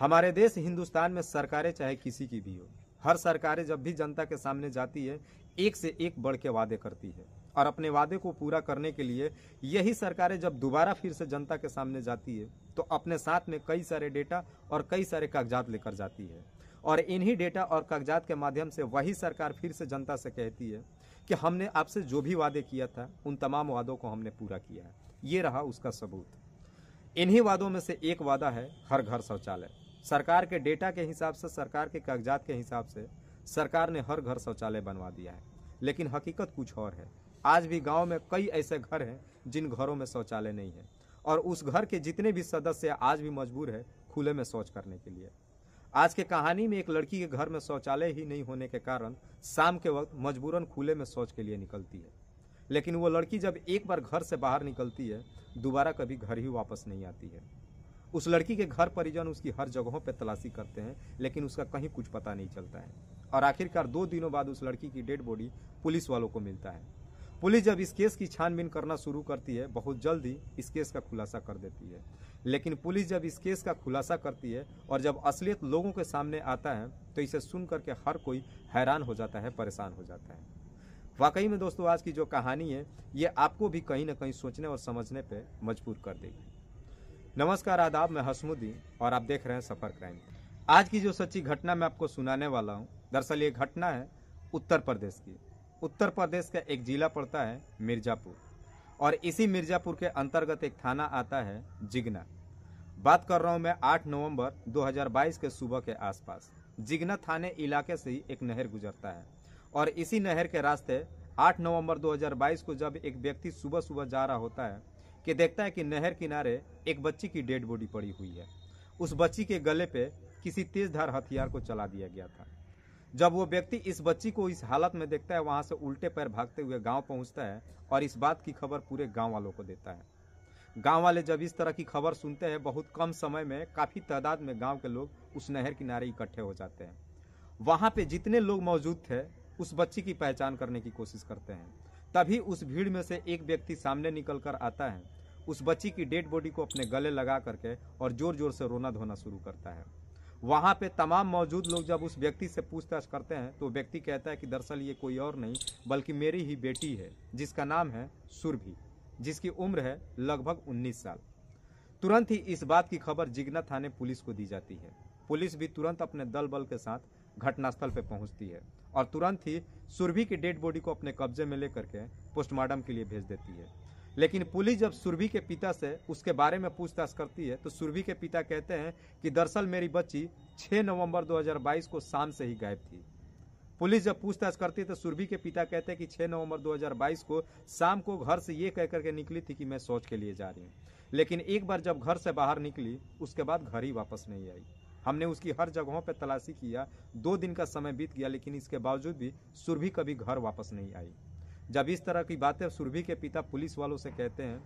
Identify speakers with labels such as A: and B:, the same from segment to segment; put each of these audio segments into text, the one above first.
A: हमारे देश हिंदुस्तान में सरकारें चाहे किसी की भी हो हर सरकारें जब भी जनता के सामने जाती है एक से एक बढ़ के वादे करती है और अपने वादे को पूरा करने के लिए यही सरकारें जब दोबारा फिर से जनता के सामने जाती है तो अपने साथ में कई सारे डेटा और कई सारे कागजात लेकर जाती है और इन्हीं डेटा और कागजात के माध्यम से वही सरकार फिर से जनता से कहती है कि हमने आपसे जो भी वादे किया था उन तमाम वादों को हमने पूरा किया है ये रहा उसका सबूत इन्हीं वादों में से एक वादा है हर घर शौचालय सरकार के डेटा के हिसाब से सरकार के कागजात के हिसाब से सरकार ने हर घर शौचालय बनवा दिया है लेकिन हकीकत कुछ और है आज भी गांव में कई ऐसे घर हैं जिन घरों में शौचालय नहीं है और उस घर के जितने भी सदस्य आज भी मजबूर है खुले में शौच करने के लिए आज के कहानी में एक लड़की के घर में शौचालय ही नहीं होने के कारण शाम के वक्त मजबूरन खुले में शौच के लिए निकलती है लेकिन वो लड़की जब एक बार घर से बाहर निकलती है दोबारा कभी घर ही वापस नहीं आती है उस लड़की के घर परिजन उसकी हर जगहों पर तलाशी करते हैं लेकिन उसका कहीं कुछ पता नहीं चलता है और आखिरकार दो दिनों बाद उस लड़की की डेड बॉडी पुलिस वालों को मिलता है पुलिस जब इस केस की छानबीन करना शुरू करती है बहुत जल्दी इस केस का खुलासा कर देती है लेकिन पुलिस जब इस केस का खुलासा करती है और जब असलियत लोगों के सामने आता है तो इसे सुन करके हर कोई हैरान हो जाता है परेशान हो जाता है वाकई में दोस्तों आज की जो कहानी है ये आपको भी कहीं ना कहीं सोचने और समझने पर मजबूर कर देगी नमस्कार आदाब मैं हसमुद्दीन और आप देख रहे हैं सफर क्राइम आज की जो सच्ची घटना मैं आपको सुनाने वाला हूँ दरअसल ये घटना है उत्तर प्रदेश की उत्तर प्रदेश का एक जिला पड़ता है मिर्जापुर और इसी मिर्जापुर के अंतर्गत एक थाना आता है जिगना बात कर रहा हूँ मैं आठ नवम्बर दो के सुबह के आसपास जिगना थाने इलाके से ही एक नहर गुजरता है और इसी नहर के रास्ते 8 नवंबर 2022 को जब एक व्यक्ति सुबह सुबह जा रहा होता है कि देखता है कि नहर किनारे एक बच्ची की डेड बॉडी पड़ी हुई है उस बच्ची के गले पे किसी तेज धार हथियार को चला दिया गया था जब वो व्यक्ति इस बच्ची को इस हालत में देखता है वहाँ से उल्टे पैर भागते हुए गांव पहुँचता है और इस बात की खबर पूरे गांव वालों को देता है गांव वाले जब इस तरह की खबर सुनते हैं बहुत कम समय में काफ़ी तादाद में गांव के लोग उस नहर किनारे इकट्ठे हो जाते हैं वहाँ पे जितने लोग मौजूद थे उस बच्ची की पहचान करने की कोशिश करते हैं तभी उस भीड़ में से एक व्यक्ति सामने निकल कर आता है उस बच्ची की डेड बॉडी को अपने गले लगा करके और जोर जोर से रोना धोना शुरू करता है वहाँ पे तमाम मौजूद लोग जब उस व्यक्ति से पूछताछ करते हैं तो व्यक्ति कहता है कि दरअसल ये कोई और नहीं बल्कि मेरी ही बेटी है जिसका नाम है सुरभि जिसकी उम्र है लगभग 19 साल तुरंत ही इस बात की खबर जिगना थाने पुलिस को दी जाती है पुलिस भी तुरंत अपने दल बल के साथ घटनास्थल पर पहुंचती है और तुरंत ही सुरभि की डेड बॉडी को अपने कब्जे में लेकर के पोस्टमार्टम के लिए भेज देती है लेकिन पुलिस जब सुरभि के पिता से उसके बारे में पूछताछ करती है तो सुरभि के पिता कहते हैं कि दरअसल मेरी बच्ची 6 नवंबर 2022 को शाम से ही गायब थी पुलिस जब पूछताछ करती है तो सुरभि के पिता कहते हैं कि 6 नवंबर 2022 को शाम को घर से ये कह के निकली थी कि मैं शौच के लिए जा रही हूँ लेकिन एक बार जब घर से बाहर निकली उसके बाद घर ही वापस नहीं आई हमने उसकी हर जगहों पर तलाशी किया दो दिन का समय बीत गया लेकिन इसके बावजूद भी सुरभि कभी घर वापस नहीं आई जब इस तरह की बातें सुरभि के पिता पुलिस वालों से कहते हैं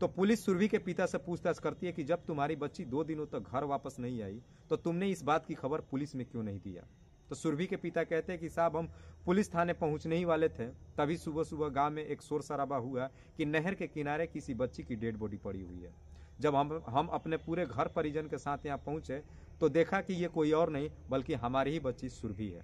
A: तो पुलिस सुरभि के पिता से पूछताछ करती है कि जब तुम्हारी बच्ची दो दिनों तक घर वापस नहीं आई तो तुमने इस बात की खबर पुलिस में क्यों नहीं दिया तो सुरभि के पिता कहते हैं कि साहब हम पुलिस थाने पहुंचने ही वाले थे तभी सुबह सुबह गांव में एक शोर शराबा हुआ कि नहर के किनारे किसी बच्ची की डेड बॉडी पड़ी हुई है जब हम हम अपने पूरे घर परिजन के साथ यहाँ पहुंचे तो देखा कि ये कोई और नहीं बल्कि हमारी ही बच्ची सुरभि है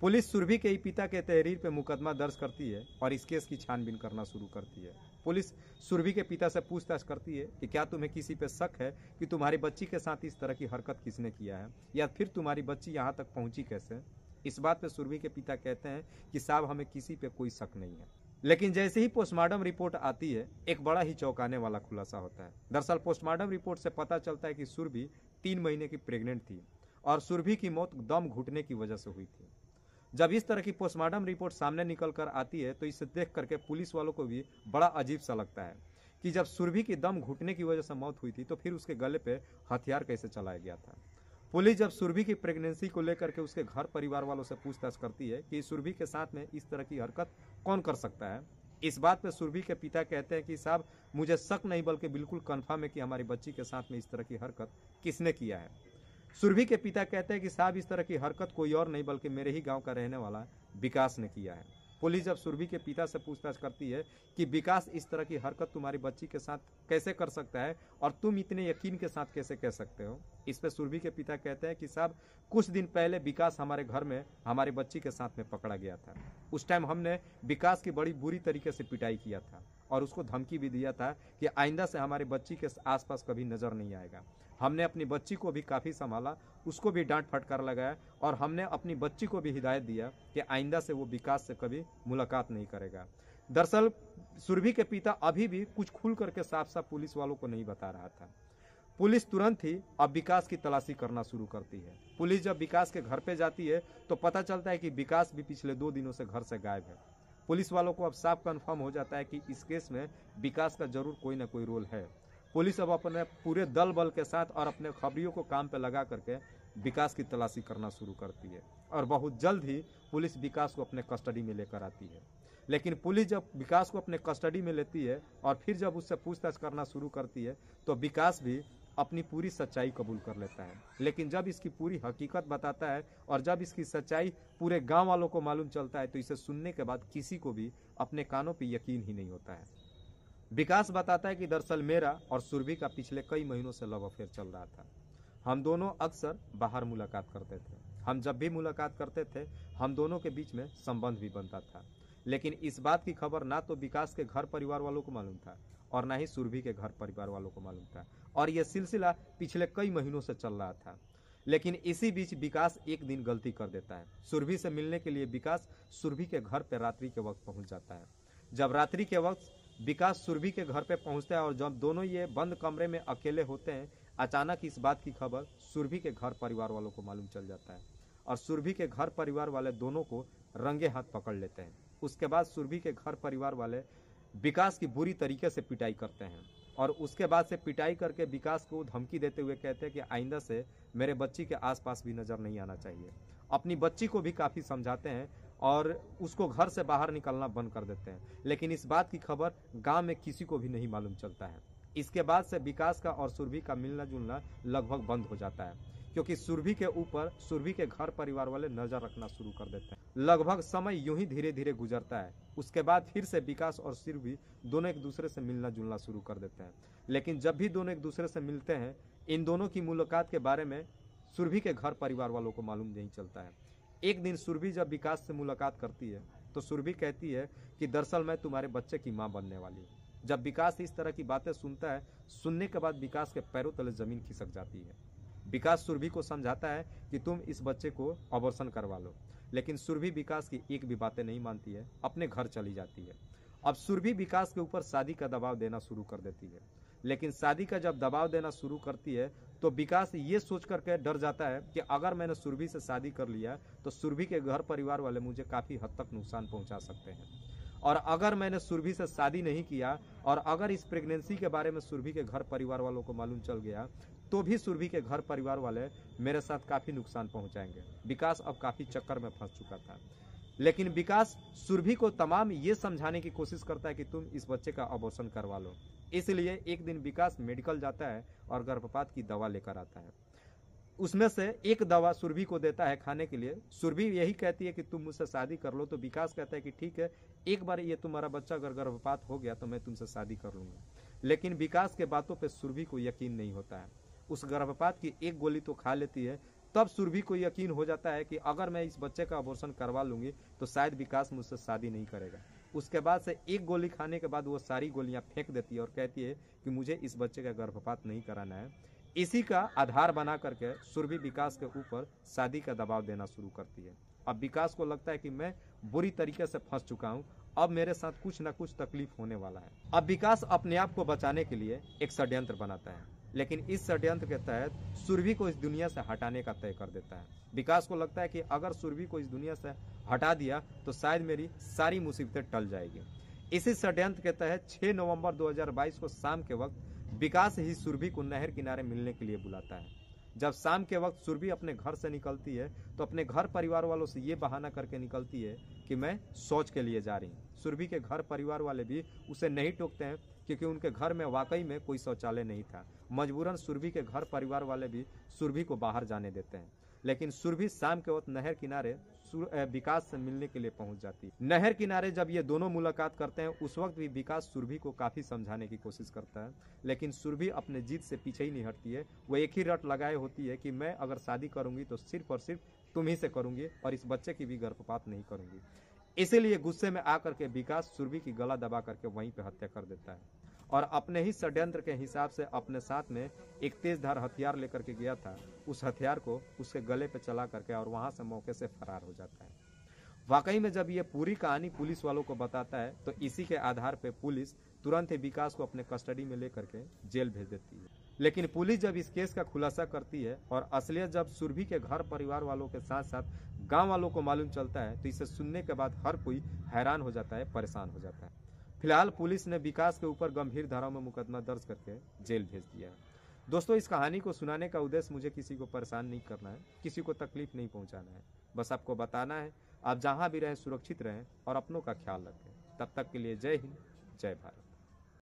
A: पुलिस सुरभि के ही पिता के तहरीर पर मुकदमा दर्ज करती है और इस केस की छानबीन करना शुरू करती है पुलिस सुरभि के पिता से पूछताछ करती है कि क्या तुम्हें किसी पे शक है कि तुम्हारी बच्ची के साथ इस तरह की हरकत किसने किया है या फिर तुम्हारी बच्ची यहाँ तक पहुँची कैसे इस बात पर सुरभि के पिता कहते हैं कि साहब हमें किसी पे कोई शक नहीं है लेकिन जैसे ही पोस्टमार्टम रिपोर्ट आती है एक बड़ा ही चौंकाने वाला खुलासा होता है दरअसल पोस्टमार्टम रिपोर्ट से पता चलता है कि सुरभि तीन महीने की प्रेग्नेंट थी और सुरभि की मौत दम घुटने की वजह से हुई थी जब इस तरह की पोस्टमार्टम रिपोर्ट सामने निकल कर आती है तो इसे देख करके पुलिस वालों को भी बड़ा अजीब सा लगता है कि जब सुरभि की दम घुटने की वजह से मौत हुई थी तो फिर उसके गले पे हथियार कैसे चलाया गया था पुलिस जब सुरभि की प्रेगनेंसी को लेकर के उसके घर परिवार वालों से पूछताछ करती है कि सुरभि के साथ में इस तरह की हरकत कौन कर सकता है इस बात पर सुरभि के पिता कहते हैं कि साहब मुझे शक नहीं बल्कि बिल्कुल कन्फर्म है कि हमारी बच्ची के साथ में इस तरह की हरकत किसने किया है सुरभि के पिता कहते हैं कि साहब इस तरह की हरकत कोई और नहीं बल्कि मेरे ही गांव का रहने वाला विकास ने किया है पुलिस जब सुरभि के पिता से पूछताछ करती है कि विकास इस तरह की हरकत तुम्हारी बच्ची के साथ कैसे कर सकता है और तुम इतने यकीन के साथ कैसे कह सकते हो इस पर सुरभि के पिता कहते हैं कि साहब कुछ दिन पहले विकास हमारे घर में हमारी बच्ची के साथ में पकड़ा गया था उस टाइम हमने विकास की बड़ी बुरी तरीके से पिटाई किया था और उसको धमकी भी दिया था कि आइंदा से हमारे बच्ची के आसपास कभी नज़र नहीं आएगा हमने अपनी बच्ची को भी काफ़ी संभाला उसको भी डांट फटकार लगाया और हमने अपनी बच्ची को भी हिदायत दिया कि आइंदा से वो विकास से कभी मुलाकात नहीं करेगा दरअसल सुरभि के पिता अभी भी कुछ खुल करके साफ साफ पुलिस वालों को नहीं बता रहा था पुलिस तुरंत ही अब विकास की तलाशी करना शुरू करती है पुलिस जब विकास के घर पे जाती है तो पता चलता है कि विकास भी पिछले दो दिनों से घर से गायब है पुलिस वालों को अब साफ कन्फर्म हो जाता है कि इस केस में विकास का जरूर कोई ना कोई रोल है पुलिस अब अपने पूरे दल बल के साथ और अपने खबरियों को काम पर लगा करके विकास की तलाशी करना शुरू करती है और बहुत जल्द ही पुलिस विकास को अपने कस्टडी में लेकर आती है लेकिन पुलिस जब विकास को अपने कस्टडी में लेती है और फिर जब उससे पूछताछ करना शुरू करती है तो विकास भी अपनी पूरी सच्चाई कबूल कर लेता है लेकिन जब इसकी पूरी हकीकत बताता है और जब इसकी सच्चाई पूरे गांव वालों को मालूम चलता है तो इसे सुनने के बाद किसी को भी अपने कानों पर यकीन ही नहीं होता है विकास बताता है कि दरअसल मेरा और सुरभि का पिछले कई महीनों से लव अफेयर चल रहा था हम दोनों अक्सर बाहर मुलाकात करते थे हम जब भी मुलाकात करते थे हम दोनों के बीच में संबंध भी बनता था लेकिन इस बात की खबर ना तो विकास के घर परिवार वालों को मालूम था और ना ही सुरभि के घर परिवार वालों को मालूम था और ये सिलसिला पिछले कई महीनों से चल रहा था लेकिन इसी बीच विकास एक दिन गलती कर देता है सुरभि से मिलने के लिए विकास सुरभि के घर पर रात्रि के वक्त पहुंच जाता है जब रात्रि के वक्त विकास सुरभि के घर पर पहुंचता है और जब दोनों ये बंद कमरे में अकेले होते हैं अचानक इस बात की खबर सुरभि के घर परिवार वालों को मालूम चल जाता है और सुरभि के घर परिवार वाले दोनों को रंगे हाथ पकड़ लेते हैं उसके बाद सुरभि के घर परिवार वाले विकास की बुरी तरीके से पिटाई करते हैं और उसके बाद से पिटाई करके विकास को धमकी देते हुए कहते हैं कि आइंदा से मेरे बच्ची के आसपास भी नज़र नहीं आना चाहिए अपनी बच्ची को भी काफ़ी समझाते हैं और उसको घर से बाहर निकलना बंद कर देते हैं लेकिन इस बात की खबर गांव में किसी को भी नहीं मालूम चलता है इसके बाद से विकास का और सुरभि का मिलना जुलना लगभग बंद हो जाता है क्योंकि सुरभि के ऊपर सुरभि के घर परिवार वाले नजर रखना शुरू कर देते हैं लगभग समय यूं ही धीरे धीरे गुजरता है उसके बाद फिर से विकास और सुरभि दोनों एक दूसरे से मिलना जुलना शुरू कर देते हैं लेकिन जब भी दोनों एक दूसरे से मिलते हैं इन दोनों की मुलाकात के बारे में सुरभि के घर परिवार वालों को मालूम नहीं चलता है एक दिन सुरभि जब विकास से मुलाकात करती है तो सुरभि कहती है कि दरअसल मैं तुम्हारे बच्चे की माँ बनने वाली हूँ जब विकास इस तरह की बातें सुनता है सुनने के बाद विकास के पैरों तले जमीन खिसक जाती है विकास सुरभि को समझाता है कि तुम इस बच्चे को अबर्सन करवा लो लेकिन सुरभि विकास की एक भी बातें नहीं मानती है अपने घर चली जाती है अब सुरभि विकास के ऊपर शादी का दबाव देना शुरू कर देती है लेकिन शादी का जब दबाव देना शुरू करती है तो विकास ये सोच करके डर जाता है कि अगर मैंने सुरभि से शादी कर लिया तो सुरभि के घर परिवार वाले मुझे काफ़ी हद तक नुकसान पहुंचा सकते हैं और अगर मैंने सुरभि से शादी नहीं किया और अगर इस प्रेगनेंसी के बारे में सुरभि के घर परिवार वालों को मालूम चल गया तो भी सुरभि के घर परिवार वाले मेरे साथ काफ़ी नुकसान पहुंचाएंगे विकास अब काफ़ी चक्कर में फंस चुका था लेकिन विकास सुरभि को तमाम ये समझाने की कोशिश करता है कि तुम इस बच्चे का अबॉर्शन करवा लो इसलिए एक दिन विकास मेडिकल जाता है और गर्भपात की दवा लेकर आता है उसमें से एक दवा सुरभि को देता है खाने के लिए सुरभि यही कहती है कि तुम मुझसे शादी कर लो तो विकास कहता है कि ठीक है एक बार ये तुम्हारा बच्चा अगर गर्भपात हो गया तो मैं तुमसे शादी कर लूँगा लेकिन विकास के बातों पर सुरभि को यकीन नहीं होता है उस गर्भपात की एक गोली तो खा लेती है तब सुरभि को यकीन हो जाता है कि अगर मैं इस बच्चे का अबोर्सन करवा लूँगी तो शायद विकास मुझसे शादी नहीं करेगा उसके बाद से एक गोली खाने के बाद वो सारी गोलियाँ फेंक देती है और कहती है कि मुझे इस बच्चे का गर्भपात नहीं कराना है इसी का आधार बना करके सुरभि विकास के ऊपर शादी का दबाव देना शुरू करती है अब विकास को लगता है कि मैं बुरी तरीके से फंस चुका हूँ अब मेरे साथ कुछ ना कुछ तकलीफ होने वाला है अब विकास अपने आप को बचाने के लिए एक षड्यंत्र बनाता है लेकिन इस षड्यंत्र के तहत सुरभि को इस दुनिया से हटाने का तय कर देता है विकास को लगता है कि अगर सुरभि को इस दुनिया से हटा दिया तो शायद मेरी सारी मुसीबतें टल जाएगी इसी षड्यंत्र के तहत 6 नवंबर 2022 को शाम के वक्त विकास ही सुरभि को नहर किनारे मिलने के लिए बुलाता है जब शाम के वक्त सुरभि अपने घर से निकलती है तो अपने घर परिवार वालों से ये बहाना करके निकलती है कि मैं शौच के लिए जा रही हूँ सुरभि के घर परिवार वाले भी उसे नहीं टोकते हैं क्योंकि उनके घर में वाकई में कोई शौचालय नहीं था मजबूरन सुरभि के घर परिवार वाले भी सुरभि को बाहर जाने देते हैं लेकिन सुरभि शाम के वक्त नहर किनारे विकास से मिलने के लिए पहुंच जाती नहर किनारे जब ये दोनों मुलाकात करते हैं उस वक्त भी विकास सुरभि को काफी समझाने की कोशिश करता है लेकिन सुरभि अपने जीत से पीछे ही नहीं हटती है वो एक ही रट लगाए होती है कि मैं अगर शादी करूंगी तो सिर्फ और सिर्फ तुम ही से करूंगी और इस बच्चे की भी गर्भपात नहीं करूंगी इसीलिए गुस्से में आकर के विकास सुरभि की गला दबा करके वहीं पर हत्या कर देता है और अपने ही षड्यंत्र के हिसाब से अपने साथ में एक तेज धार हथियार लेकर के गया था उस हथियार को उसके गले पे चला करके और वहां से मौके से फरार हो जाता है वाकई में जब ये पूरी कहानी पुलिस वालों को बताता है तो इसी के आधार पर पुलिस तुरंत ही विकास को अपने कस्टडी में लेकर के जेल भेज देती है लेकिन पुलिस जब इस केस का खुलासा करती है और असलियत जब सुरभि के घर परिवार वालों के साथ साथ गांव वालों को मालूम चलता है तो इसे सुनने के बाद हर कोई हैरान हो जाता है परेशान हो जाता है फिलहाल पुलिस ने विकास के ऊपर गंभीर धाराओं में मुकदमा दर्ज करके जेल भेज दिया है दोस्तों इस कहानी को सुनाने का उद्देश्य मुझे किसी को परेशान नहीं करना है किसी को तकलीफ नहीं पहुंचाना है बस आपको बताना है आप जहाँ भी रहें सुरक्षित रहें और अपनों का ख्याल रखें तब तक के लिए जय हिंद जय भारत